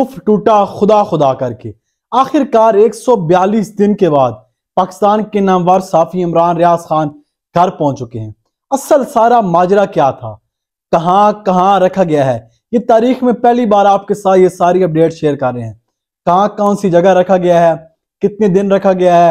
उफ टूटा खुदा खुदा करके आखिरकार 142 दिन के बाद पाकिस्तान के नामवर साफी इमरान रियाज खान घर पहुंच चुके हैं असल सारा माजरा क्या था कहाँ कहाँ रखा गया है ये तारीख में पहली बार आपके साथ ये सारी अपडेट शेयर कर रहे हैं कहाँ कौन सी जगह रखा गया है कितने दिन रखा गया है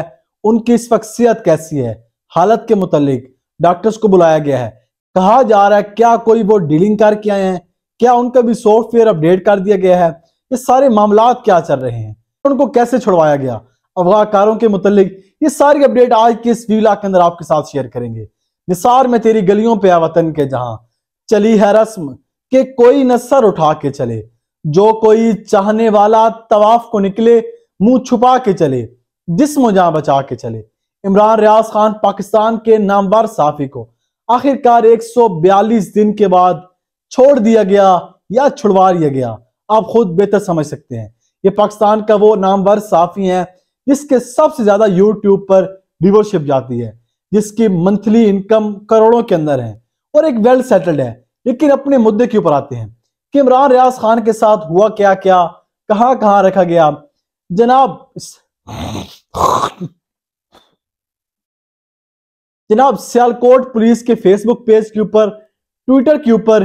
उनकी इस वक्त कैसी है हालत के मुतलिक डॉक्टर्स को बुलाया गया है कहा जा रहा है क्या कोई वो डीलिंग करके आए हैं क्या उनका भी सॉफ्टवेयर अपडेट कर दिया गया है ये सारे मामला क्या चल रहे हैं उनको कैसे छुड़वाया गया अगवाकारों के मुतलिक ये सारी अपडेट आज के इस वीला के अंदर आपके साथ शेयर करेंगे निसार में तेरी गलियों पे वतन के जहां चली है रस्म के कोई न सर उठा के चले जो कोई चाहने वाला तवाफ को निकले मुंह छुपा के चले जिसम जहां बचा के चले इमरान रियाज खान पाकिस्तान के नामवर साफी को आखिरकार 142 दिन के बाद छोड़ दिया गया या छुड़वा दिया गया आप खुद बेहतर समझ सकते हैं ये पाकिस्तान का वो नामवर साफी है जिसके सबसे ज्यादा यूट्यूब पर व्यूवरशिप जाती है जिसकी मंथली इनकम करोड़ों के अंदर है और एक वेल सेटल्ड है लेकिन अपने मुद्दे के ऊपर आते हैं कि इमरान रियाज खान के साथ हुआ क्या क्या कहां कहां रखा गया जनाब जनाब सियालकोट पुलिस के फेसबुक पेज के ऊपर ट्विटर के ऊपर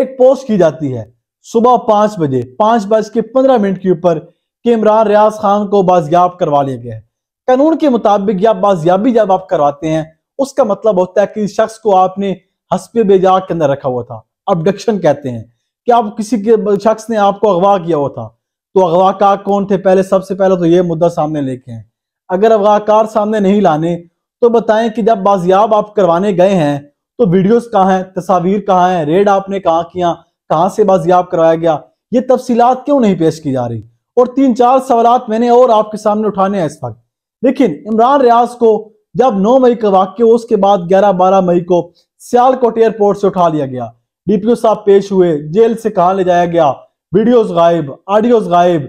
एक पोस्ट की जाती है सुबह पांच बजे पांच बज के पंद्रह मिनट के ऊपर कि इमरान रियाज खान को बाजियाब करवा लिया गया है कानून के मुताबिक या बाजियाबी जब आप करवाते हैं उसका मतलब होता है कि शख्स को आपने हस्पे बेजा के अंदर रखा हुआ था अबडक्शन कहते हैं कि आप किसी के शख्स ने आपको अगवा किया हुआ था तो अगवाकार कौन थे पहले सबसे पहले तो ये मुद्दा सामने लेके हैं अगर अगवाकार सामने नहीं लाने तो बताएं कि जब बाजियाब आप करवाने गए हैं तो वीडियोस कहाँ हैं तस्वीर कहाँ हैं रेड आपने कहाँ किया कहां से बाजियाब करवाया गया ये तफसीलात क्यों नहीं पेश की जा रही और तीन चार सवाल मैंने और आपके सामने उठाने हैं इस वक्त लेकिन इमरान रियाज को जब 9 मई का वाक्य उसके बाद 11-12 मई को सियालकोट एयरपोर्ट से उठा लिया गया डीपीओ साहब पेश हुए जेल से कहा ले जाया गया वीडियोस गायब ऑडियोज गायब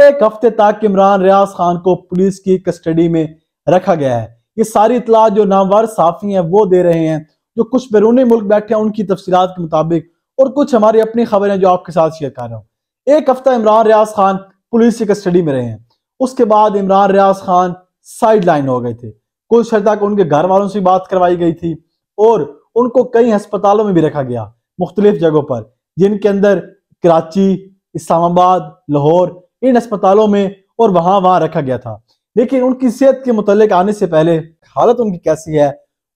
एक हफ्ते तक इमरान रियाज खान को पुलिस की कस्टडी में रखा गया है ये सारी इतला जो नामवर साफी हैं वो दे रहे हैं जो कुछ बैरूनी मुल्क बैठे हैं उनकी तफसीत के मुताबिक और कुछ हमारी अपनी खबरें जो आपके साथ शेयर कर रहा हूँ एक हफ्ता इमरान रियाज खान पुलिस की कस्टडी में रहे हैं उसके बाद इमरान रियाज खान साइड लाइन हो गए थे कुछ हद तक उनके घर वालों से बात करवाई गई थी और उनको कई अस्पतालों में भी रखा गया मुख्तलिफ जगहों पर जिनके अंदर कराची इस्लामाबाद लाहौर इन अस्पतालों में और वहां वहां रखा गया था लेकिन उनकी सेहत के मुतालिक आने से पहले हालत उनकी कैसी है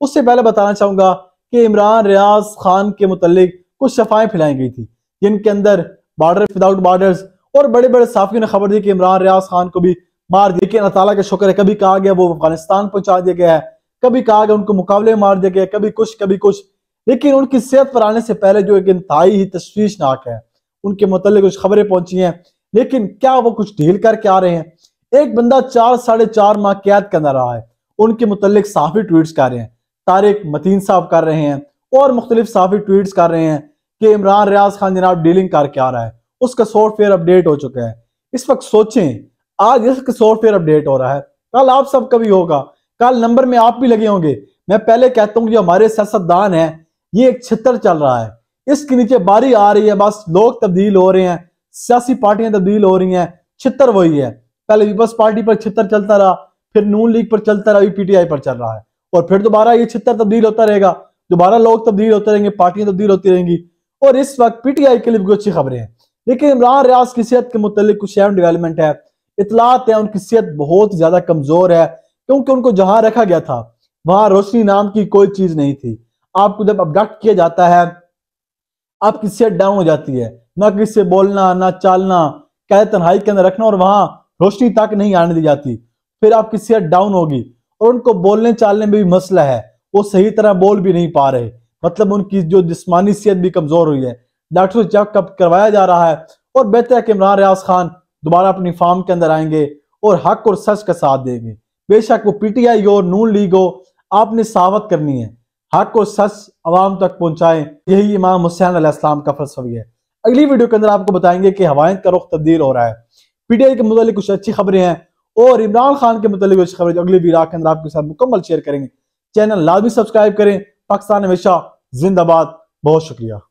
उससे पहले बताना चाहूंगा कि इमरान रियाज खान के मुतलिक कुछ सफाएं फैलाई गई थी जिनके अंदर बॉर्डर विदाउट बॉर्डर और बड़े बड़े साफियों ने खबर दी कि इमरान रियाज खान को भी मार दिया कि अल्लाह का शुक्र है कभी कहा गया वो अफगानिस्तान पहुंचा दिया गया है कभी कहा गया उनको मुकाबले मार दिया गया कभी कुछ कभी कुछ लेकिन उनकी सेहत पर आने से पहले जो एक इंतहाई ही तश्वीशनाक है उनके मतलब कुछ खबरें पहुंची हैं लेकिन क्या वो कुछ ढील करके आ रहे हैं एक बंदा चार साढ़े चार माह कैद करना रहा है उनके मुतलिक साफी ट्वीट कर रहे हैं तारिक मतीन साहब कर रहे हैं और मुख्तलिफ साफी ट्वीट कर रहे हैं कि इमरान रियाज खान जनाब डीलिंग करके आ रहा है उसका सॉफ्टवेयर अपडेट हो चुका है इस वक्त सोचें आज इसका सॉफ्टवेयर अपडेट हो रहा है कल आप सब कभी होगा कल नंबर में आप भी लगे होंगे मैं पहले कहता हूँ जो हमारे सियासतदान है ये एक छितर चल रहा है इसके नीचे बारी आ रही है बस लोग तब्दील हो रहे हैं सियासी पार्टियां तब्दील हो रही हैं छितर वही है पहले पीपल्स पार्टी पर छितर चलता रहा फिर नून लीग पर चलता रहा पीटीआई पर चल रहा है और फिर दोबारा ये छितर तब्दील होता रहेगा दोबारा लोग तब्दील होते रहेंगे पार्टियां तब्दील होती रहेंगी और इस वक्त पीटीआई के लिए भी अच्छी खबरें हैं लेकिन इमरान रियाज की सेहत के मुतालिक कुछ अहम डेवलपमेंट है इतलात है उनकी सेहत बहुत ज्यादा कमजोर है क्योंकि उनको जहां रखा गया था वहां रोशनी नाम की कोई चीज नहीं थी आपको जब अबडक्ट किया जाता है आपकी सेहत डाउन हो जाती है ना किसी से बोलना ना चालना कहे तनहाई के अंदर रखना और वहां रोशनी तक नहीं आने दी जाती फिर आपकी सेहत डाउन होगी और उनको बोलने चालने में भी मसला है वो सही तरह बोल भी नहीं पा रहे मतलब उनकी जो जिसमानी सेहत भी कमजोर हुई है डॉक्टर चेकअप करवाया जा रहा है और बेहतर है कि इमरान रियाज खान दोबारा अपनी फार्म के अंदर आएंगे और हक और सच का साथ देंगे बेशक वो पीटीआई हो नून लीग हो आपने सावत करनी है हक और सच आवाम तक पहुंचाएं यही इमाम हुसैन अल्लाम का फलसफी है अगली वीडियो के अंदर आपको बताएंगे कि हवाएं का रुख तब्दील हो रहा है पीटीआई के मुतालिक कुछ अच्छी खबरें हैं और इमरान खान के मुतालिक कुछ खबरें अगली वीडियो के अंदर आपके साथ मुकम्मल शेयर करेंगे चैनल लाजमी सब्सक्राइब करें पाकिस्तान हमेशा जिंदाबाद बहुत शुक्रिया